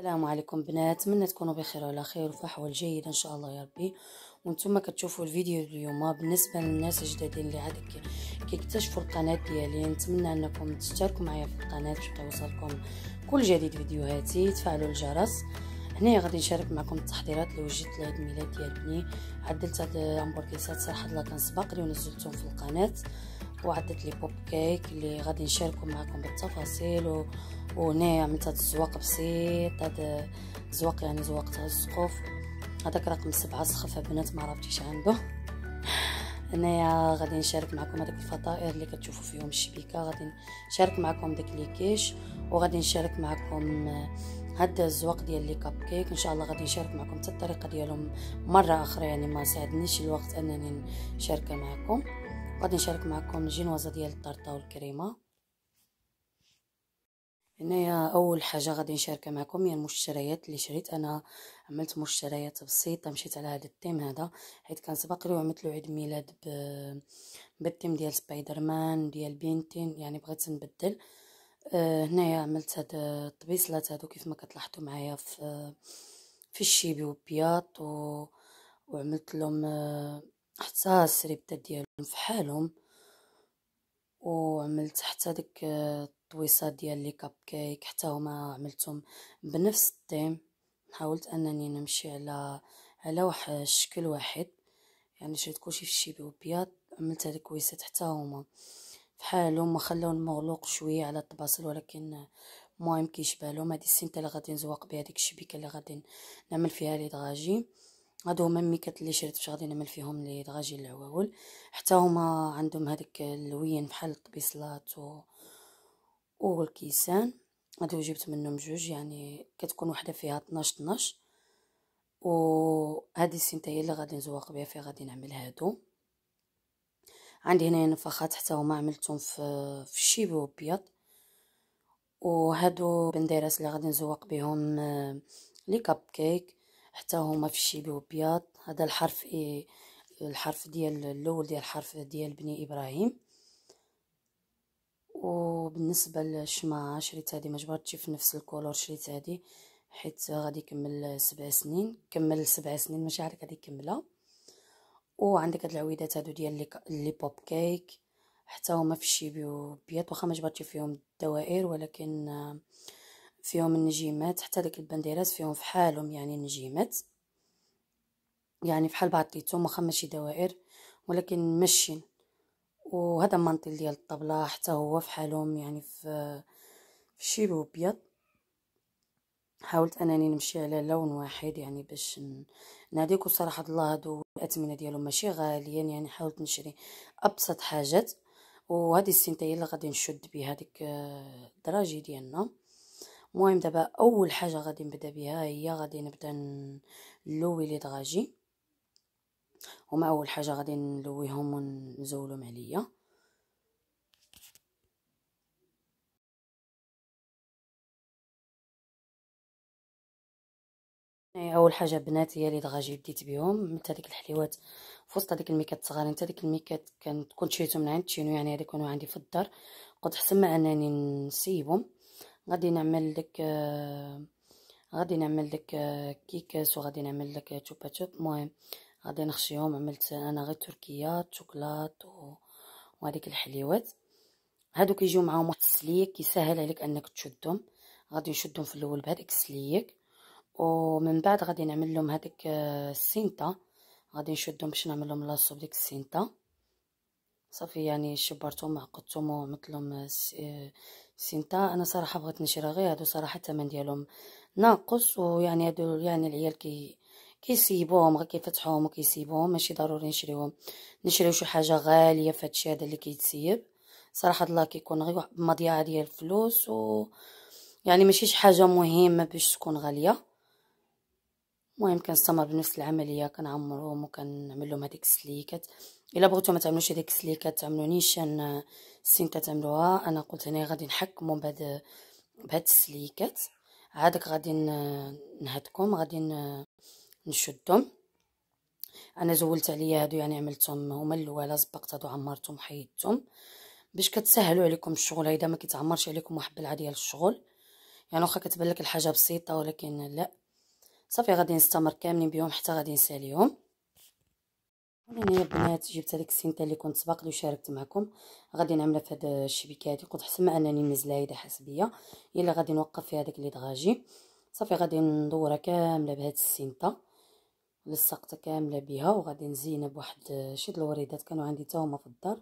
السلام عليكم بنات نتمنى تكونوا بخير وعلى خير وفي احوال جيده ان شاء الله يا ربي وانتم كتشوفوا الفيديو اليوم بالنسبه للناس الجدادين اللي عاد كيكتشفوا القناه ديالي نتمنى انكم تشتركوا معايا في القناه باش يوصلكم كل جديد فيديوهاتي تفعلوا الجرس هنا غادي نشارك معكم التحضيرات اللي وجدت لعيد الميلاد ديال بني عدلت هاد الامبوركيسات صراحه لا كان سبق لي ونزلتهم في القناه وعدت لي بوب كيك اللي غادي نشاركوا معكم بالتفاصيل و وهنا عملت هاد الزواق بسيط هاد الزواق يعني زواق تاع السقوف هذاك رقم سبعة سخف بنات ما عرفتيش عنده هنايا غادي نشارك معكم هذوك الفطائر اللي كتشوفوا فيهم الشبيكه غادي نشارك معكم داك لي كيش وغادي نشارك معكم هاد الزواق ديال لي كاب كيك ان شاء الله غادي نشارك معكم حتى الطريقه ديالهم مره اخرى يعني ما ساعدنيش الوقت انني نشاركها معكم غادي نشارك معكم الجينوازه ديال الطرطه والكريمه هنايا اول حاجه غادي نشاركها معكم هي المشتريات اللي شريت انا عملت مشتريات بسيطه مشيت على هذا التيم هذا حيت كان سبق لي وعملت له عيد ميلاد ب بالتيم ديال سبايدر مان ديال بنتين يعني بغيت نبدل آه هنايا عملت هاد الطبيصلات هادو كيف ما كتلاحظوا معايا في في الشيبي وبياط و... وعملت لهم آه، حتى السريبتات ديالهم في حالهم وعملت حتى ديك الطويصات ديال لي كاب كيك حتى هما عملتهم بنفس التيم حاولت انني نمشي على على واحد الشكل واحد يعني شريت كلشي في الشيبي وبياض عملت هاد الكويسات حتى هما فحالهم ما خلاو المغلوق شويه على الطباسل ولكن المهم كيشبع لهم هذه السنته اللي غادي نزوق بها ديك الشبيكه اللي غادي نعمل فيها لي دغاجي هادو هما الميكات اللي شريت باش غادي نعمل فيهم لي دغاجي العواول حتى هما عندهم هذاك اللوين بحال الطبيصلات و والكيسان هادو جبت منهم جوج يعني كتكون وحده فيها 12 12 وهذه السنته هي اللي غادي نزوق بها فين غادي نعمل هادو عندي هنا نفخات حتى هما عملتهم في في الشيبو ابيض وهادو بنديرات اللي غادي نزوق بهم آه، لي كاب كيك حتى هما في الشيبي وبياض هذا الحرف إيه الحرف ديال الاول ديال الحرف ديال بني ابراهيم وبالنسبه للشماعه شريت هذه ما جبرتش في نفس الكولور شريت هذه حيت غادي يكمل سبع سنين كمل سبع سنين ماشي عارف غادي يكملها وعندك هاد العويدات هادو ديال لي بوب كيك حتى هما في الشيبي وبياض واخا ما جبرتش فيهم الدوائر ولكن فيهم النجيمات حتى داك البنديرات فيهم فحالهم يعني نجيمات يعني فحال بعض واخا ماشي دوائر ولكن مشين وهذا المنطل ديال الطبلة حتى هو فحالهم يعني في في شيبو ابيض حاولت انني نمشي على لون واحد يعني باش ناديك وصراحه الله هادو الاثمنه ديالهم ماشي غاليين يعني, حاولت نشري ابسط حاجات وهذه السنتايه اللي غادي نشد بها ديك آه، الدراجي ديالنا المهم دابا اول حاجه غادي نبدا بها هي غادي نبدا نلوي لي دراجي هما اول حاجه غادي نلويهم ونزولهم عليا اول حاجه بنات هي لي دراجي بديت بهم حتى ديك الحليوات فوسط هذيك الميكات الصغار انت ديك الميكات كنت كنت شريتهم من عند تشينو يعني هذيك كانوا عندي في الدار قلت حسن ما انني نسيبهم غادي نعمل لك آه، غادي نعمل لك آه، كيكاس آه، وغادي نعمل لك تشوبا تشوب المهم غادي نخشيهم عملت انا غير تركيات شوكولات وهذيك الحليوات هادو كيجيو معاهم واحد السليك كيسهل عليك انك تشدهم غادي نشدهم في الاول بهذاك السليك ومن بعد غادي نعمل لهم هذيك السينتا غادي نشدهم باش نعمل لهم لاصو بديك السينتا صافي يعني شبرتهم عقدتهم وعملتلهم آه، آه، سنتا انا صراحه بغيت نشري غير هادو صراحه الثمن ديالهم ناقص ويعني هادو يعني العيال كي كيسيبوهم غير كيفتحوهم وكيسيبوهم ماشي ضروري نشريوهم نشريو شي حاجه غاليه هادشي هذا اللي كيتسيب صراحه الله كيكون غير واحد مضيعه ديال الفلوس و يعني ماشي شي حاجه مهمه باش تكون غاليه المهم كنستمر بنفس العمليه كنعمرهم وكنعمل لهم هذيك السليكات الا بغيتو ما تعملوش هذيك السليكه تعملو نيشان السين كتعملوها انا قلت هنا غادي نحكمو بهاد بهاد السليكات عادك غادي نهدكم غادي نشدهم انا زولت عليا هادو يعني عملتهم هما الاولى زبقت هادو عمرتهم وحيدتهم باش كتسهلوا عليكم الشغل هيدا ما كيتعمرش عليكم واحد بلعه ديال الشغل يعني واخا كتبان لك الحاجه بسيطه ولكن لا صافي غادي نستمر كاملين بهم حتى غادي نساليهم انا يا بنات جبت هذيك السنته اللي كنت سبق لي وشاركت معكم غادي نعملها في هذا الشبكه هذه كنت حسب ما انني منزله هيدا حسبيه يلا غادي نوقف في هذاك اللي دغاجي صافي غادي ندورها كامله بهاد السنته لصقتها كامله بها وغادي نزينها بواحد شي الوريدات كانوا عندي حتى هما في الدار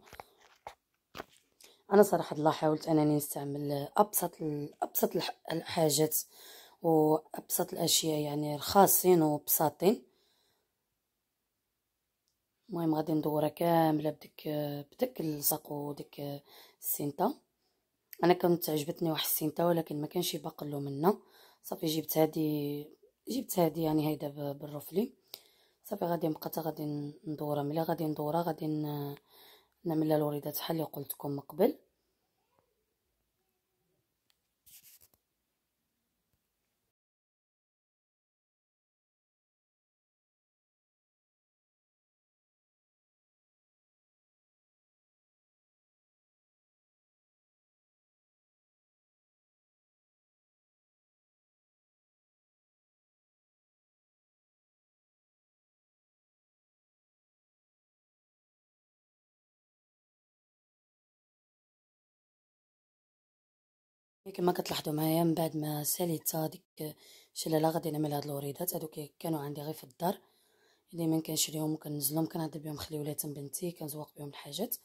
انا صراحه الله حاولت انني نستعمل ابسط ابسط الحاجات وابسط الاشياء يعني رخاصين وبساطين المهم غادي ندورها آه، كامله بديك بداك اللصق وديك السنته آه، انا كانت عجبتني واحد السنته ولكن ما كانش يبقى له منها صافي جبت هذه جبت هذه يعني هيدا بالرفلي صافي غادي نبقى حتى غادي ندورها ملي غادي ندورها غادي نعمل لها الوريدات بحال اللي قلت لكم من قبل كما كتلاحظوا معايا من بعد ما ساليت هذيك الشلاله غادي نعمل هاد الوريدات هادوك كانوا عندي غير في الدار ديما كنشريهم وكنزلهم كنعدل بهم ولات بنتي كنزوق بهم الحاجات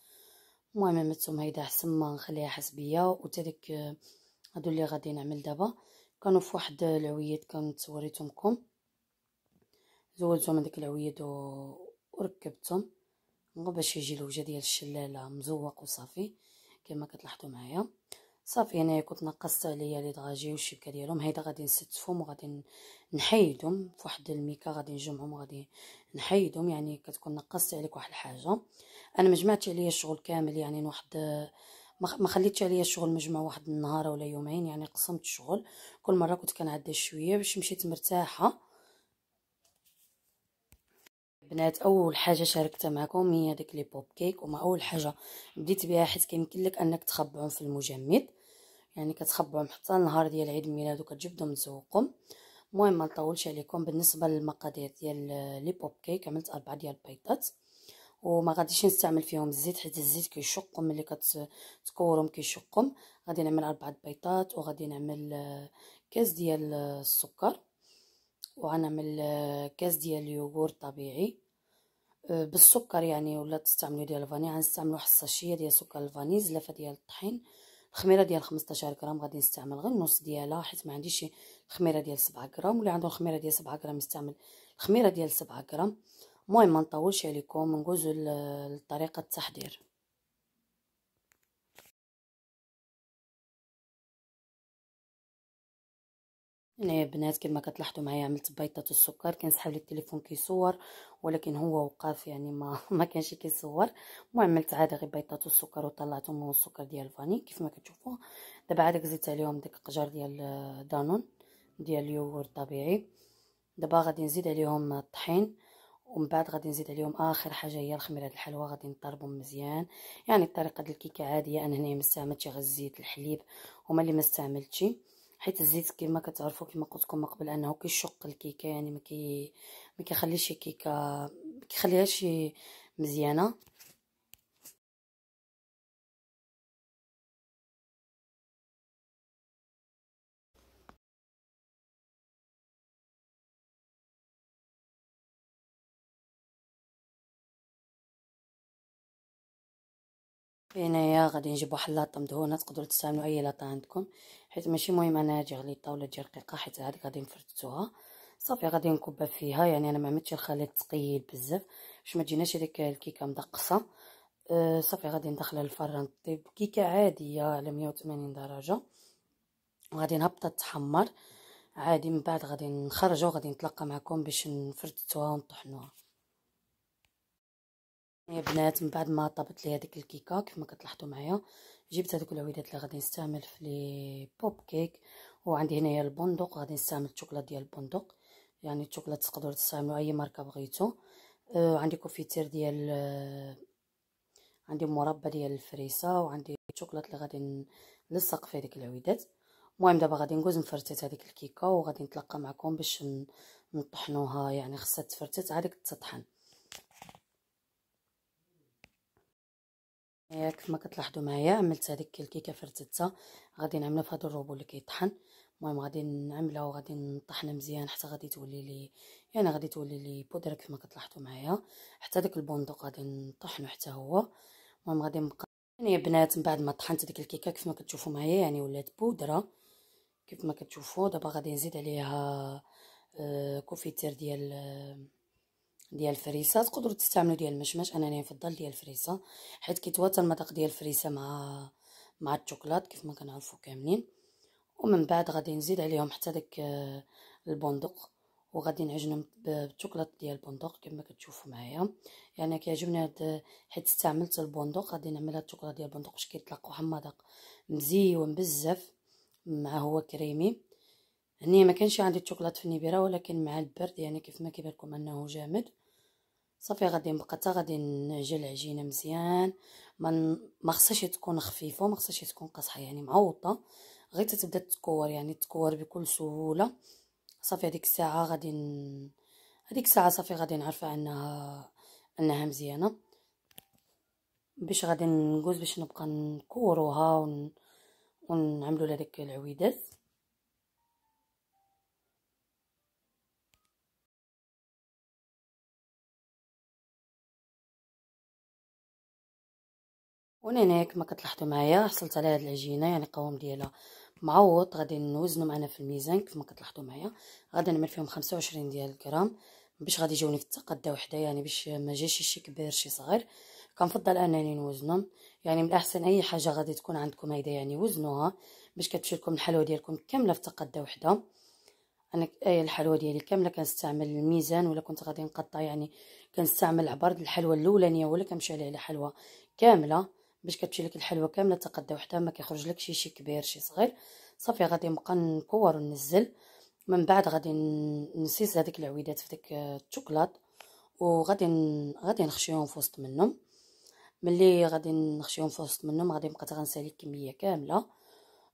المهم عملتهم هيدا حسن ما نخليها حسبيا وتا ديك هادو اللي غادي نعمل دابا كانوا في واحد العويد كنت وريتهمكم زولتهم من ديك العويد وركبتهم باش يجي الوجه ديال الشلاله مزوق وصافي كما كتلاحظوا معايا صافي انايا كنت نقصت عليا لي دغاجي والشبكه ديالهم هيدا غادي نستفهم وغادي نحيدهم فواحد الميكا غادي نجمعهم وغادي نحيدهم يعني كتكون نقصت عليك واحد الحاجه انا مجمعتش عليا الشغل كامل يعني واحد ما خليتش عليا الشغل مجمع واحد النهار ولا يومين يعني قسمت الشغل كل مره كنت كنعدى شويه باش مشيت مرتاحه بنات اول حاجه شاركتها معكم هي ديك لي بوب كيك وما اول حاجه بديت بها حيت كيمكن لك انك تخبعهم في المجمد يعني كتخبعهم حتى النهار ديال عيد الميلاد وكتجبدهم تزوقهم المهم ما نطولش عليكم بالنسبه للمقادير ديال لي بوب كيك عملت اربعه ديال البيضات وما غاديش نستعمل فيهم الزيت حيت الزيت كيشقهم ملي كتكورهم كيشقهم غادي نعمل اربعه بيضات وغادي نعمل آه، كاس ديال آه، السكر وغنعمل آه، كاس ديال اليوغورت طبيعي بالسكر يعني ولا تستعملوا ديال الفاني غنستعملوا حصه شيه ديال سكر الفانيز لفه ديال الطحين الخميره ديال 15 غرام غادي نستعمل غير النص ديالها حيت ما عنديش الخميره ديال 7 غرام واللي عنده الخميره ديال 7 غرام يستعمل الخميره ديال 7 غرام المهم ما نطولش عليكم ندوزو للطريقه التحضير انا يا بنات كما كتلاحظوا معايا عملت بيضه السكر كان لي التليفون كيصور ولكن هو وقف يعني ما ما كانش كيصور المهم عملت عاد غير بيضه السكر وطلعتهم من السكر ديال الفاني كيف ما كتشوفوا دابا عاد زدت عليهم ديك القجر ديال آه، دانون ديال اليوغور الطبيعي دابا غادي نزيد عليهم الطحين ومن بعد غادي نزيد عليهم اخر حاجه هي الخميره الحلوه غادي نضربهم مزيان يعني الطريقه ديال الكيكه عاديه انا هنايا ما استعملتش غير الزيت الحليب هما اللي ما استعملتش حيت الزيت كما كتعرفوا كما قلت لكم قبل انه كيشق الكيكه يعني ما كي ما كيخليش الكيكه ما كيخليهاش مزيانه هنايا غادي نجيب واحد لاطه مدهونه تقدروا تستعملوا اي لاطه عندكم حيت ماشي مهم انا هادي غليطه ولا تجي رقيقه حيت هذيك غادي نفرتوها صافي غادي نكبها فيها يعني انا ما عملتش الخليط ثقيل بزاف باش ما تجيناش هذيك الكيكه مدقصه أه، صافي غادي ندخلها للفران طيب كيكه عاديه على 180 درجه وغادي نهبطها تحمر عادي من بعد غادي نخرجو غادي نتلاقى معكم باش نفرتوها ونطحنوها يا بنات من بعد ما طابت لي هذيك الكيكه كما كتلاحظوا معايا جبت هذوك العويدات اللي غادي نستعمل في لي بوب كيك وعندي هنايا البندق غادي نستعمل الشوكولاط ديال البندق يعني الشوكولاط تقدروا تستعملوا اي ماركه بغيتو آه عندي كوفيتير ديال آه عندي مربى ديال الفريسه وعندي الشوكولاط اللي غادي نلصق فيه هذيك العويدات المهم دابا غادي نجوز نفرتت هذيك الكيكه وغادي نتلاقى معكم باش نطحنوها يعني خصها تفرتت عاد تطحن هيا كيف ما كتلاحظوا معايا عملت هذيك الكيكه فرتتة غادي نعملها في هذا الروبو اللي كيطحن المهم غادي نعملها وغادي نطحنها مزيان حتى غادي تولي لي يعني غادي تولي لي بودره كيف ما كتلاحظوا معايا حتى داك البندق غادي نطحنو حتى هو المهم غادي نبقى يعني بنات من بعد ما طحنت ديك الكيكه كيف ما كتشوفوا معايا يعني ولات بودره كيف ما كتشوفوا دابا غادي نزيد عليها آه كوفيتير ديال آه ديال الفريسه تقدروا تستعملوا ديال المشمش انا نفضل ديال الفريسه حيت كيتواتر المذاق ديال الفريسه مع مع الشوكولات كيف ما كنعرفوا كاملين ومن بعد غادي نزيد عليهم حتى داك البندق وغادي نعجنهم بالشوكولات ديال البندق كما كتشوفوا معايا يعني كيعجبني هاد حيت استعملت البندق غادي نعمل هاد الشوكولات ديال البندق باش كيطلقوا واحد المذاق مزيون بزاف مع هو كريمي هني ما كانش عندي الشوكولات في النبيره ولكن مع البرد يعني كيف ما كيبان لكم انه جامد صافي غادي نبقى حتى غادي نعجل العجينه مزيان ما ما خصهاش تكون خفيفه وما خصهاش تكون قاصحه يعني معوطه غير تبدا تكور يعني تكور بكل سهوله صافي هذيك الساعه غادي ن... هذيك الساعه صافي غادي نعرفها انها انها مزيانه باش غادي نجوز باش نبقى نكوروها ون... ونعملوا لها داك العويدات وانا كما ما كتلاحظوا معايا حصلت على هاد العجينه يعني القوام ديالها معوض غادي نوزنو معنا في الميزان كيف ما كتلاحظوا معايا غادي نعمل فيهم 25 ديال الغرام باش غادي يجوني في التقاده وحده يعني باش ما جاش شي كبير شي صغير كنفضل انني نوزنهم يعني من الاحسن اي حاجه غادي تكون عندكم هيدا يعني وزنوها باش كتمشي لكم الحلوه ديالكم كامله في تقاده وحده انا الحلوه ديالي كامله كنستعمل الميزان ولا كنت غادي نقطع يعني كنستعمل عبر الحلوه الاولانيه ولا كنمشي عليها على حلوه كامله باش كتمشي لك الحلوه كامله تقدا وحده ما كيخرج لك شي شي كبير شي صغير صافي غادي نبقى نكور وننزل من بعد غادي نسيس هذيك العويدات في ديك آه، الشوكولات وغادي غادي نخشيهم في وسط منهم ملي غادي نخشيهم في وسط منهم غادي نبقى غنسالي الكميه كامله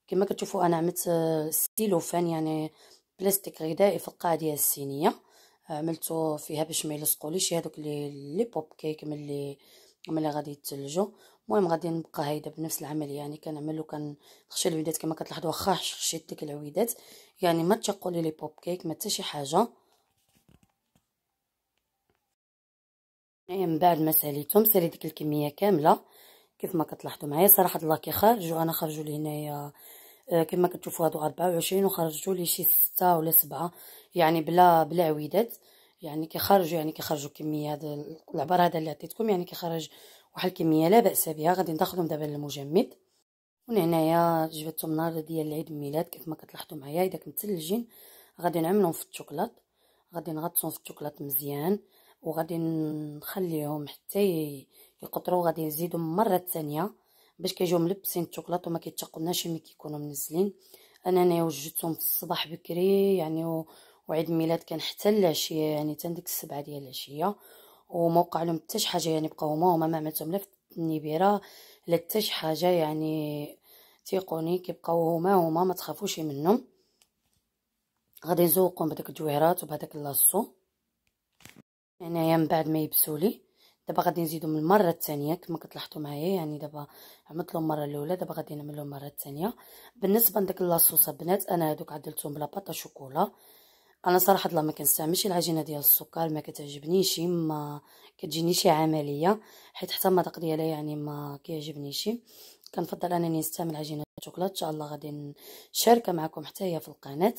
كما كتشوفوا انا عملت آه، ستيلوفان يعني بلاستيك غذائي في القاعه ديال الصينيه عملته فيها باش ما يلصقوليش هذوك لي لي بوب كيك ملي ملي غادي يتلجوا المهم غادي نبقى هايده بنفس العمليه يعني كنعمل وكنخشي العويدات كما كتلاحظوا واخا خشيت ديك العويدات يعني ما تشقوا لي لي بوب كيك ما حتى شي حاجه يعني من بعد ما ساليتهم سالي ديك الكميه كامله كيف ما كتلاحظوا معايا صراحه الله خرجوا انا خرجوا لي هنايا آه، كما كتشوفوا هادو 24 وخرجوا لي شي 6 ولا 7 يعني بلا بلا عويدات يعني كيخرجوا يعني كيخرجوا كميه هذا العبار هذا اللي عطيتكم يعني كيخرج واحد الكميه لا باس بها غادي ندخلهم دابا للمجمد ومن هنايا جبدتهم نهار ديال عيد الميلاد كيف ما كتلاحظوا معايا اذا متلجين غادي نعملهم في الشوكولات غادي نغطسهم في الشوكولات مزيان وغادي نخليهم حتى يقطروا غادي نزيدهم مره ثانيه باش كيجيو ملبسين الشوكولات وما كيتشقلناش ملي كيكونوا منزلين انا انا وجدتهم في الصباح بكري يعني وعيد الميلاد كان حتى العشيه يعني حتى ديك السبعه ديال العشيه وما وقع لهم حتى حاجه يعني بقاو هما ما عملتهم لا في النبيره لا حتى حاجه يعني تيقوني كيبقاو هما هما ما تخافوش منهم غادي نزوقهم بهذاك الجوهرات وبهذاك اللاصو يعني هي من بعد ما يبسوا لي دابا غادي نزيدهم المره الثانيه كما كتلاحظوا معايا يعني دابا عملت لهم المره الاولى دابا غادي نعمل لهم المره الثانيه بالنسبه لداك اللاصوصه بنات انا هادوك عدلتهم بلا باطا شوكولا انا صراحه الله ما كنستعملش العجينه ديال السكر ما كتعجبنيش ما كتجينيش عمليه حيت حتى المذاق ديالها يعني ما كيعجبنيش كنفضل انني نستعمل عجينه الشوكولا ان شاء الله غادي نشاركها معكم حتى هي في القناه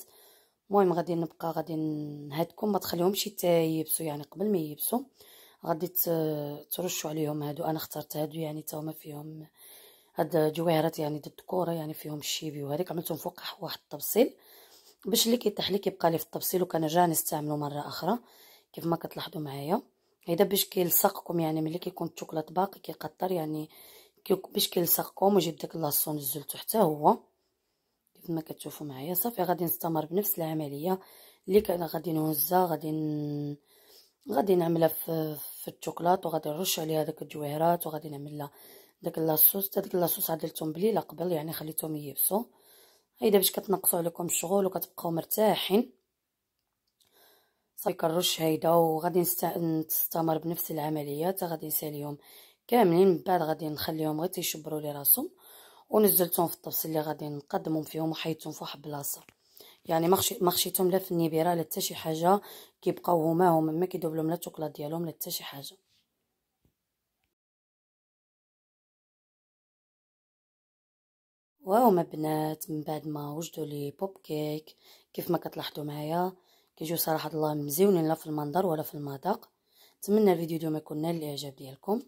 المهم غادي نبقى غادي نهدكم ما تخليهمش حتى يبسوا يعني قبل ما يبسوا غادي ترشوا عليهم هادو انا اخترت هادو يعني تا هما فيهم هاد الجويهرات يعني ديال الكره يعني فيهم الشيبي وهذيك عملتهم فوق واحد الطبسيل باش اللي كيطيح كيبقى لي في الطبسيل وكنرجع نستعملو مره اخرى كيف ما كتلاحظوا معايا هذا باش كيلصقكم يعني ملي كيكون الشوكولاط باقي كيقطر يعني باش كيلصقكم وجيب داك لاصون الزلتو حتى هو كيف ما كتشوفوا معايا صافي غادي نستمر بنفس العمليه اللي كان غادي نهزها غادي ن... غادي نعملها في, في الشوكولاط وغادي نرش عليها داك الجوهرات وغادي نعمل لها داك لاصوص حتى داك لاصوص عدلتهم بليله قبل يعني خليتهم ييبسوا هيدا باش كتنقصوا عليكم الشغل وكتبقاو مرتاحين صافي كنرش هيدا وغادي نستمر بنفس العمليه حتى غادي نساليهم كاملين من بعد غادي نخليهم غير تيشبروا لي راسهم ونزلتهم في الطبس اللي غادي نقدمهم فيهم وحيدتهم في واحد البلاصه يعني ما خشيتهم لا في النبيره لا حتى شي حاجه كيبقاو هما هما ما كيدوب لا التوكله ديالهم لا حتى شي حاجه واو بنات من بعد ما وجدوا لي بوب كيك كيف ما كتلاحظوا معايا كيجيو صراحه الله مزيونين لا في المنظر ولا في المذاق نتمنى الفيديو يكون نال الاعجاب ديالكم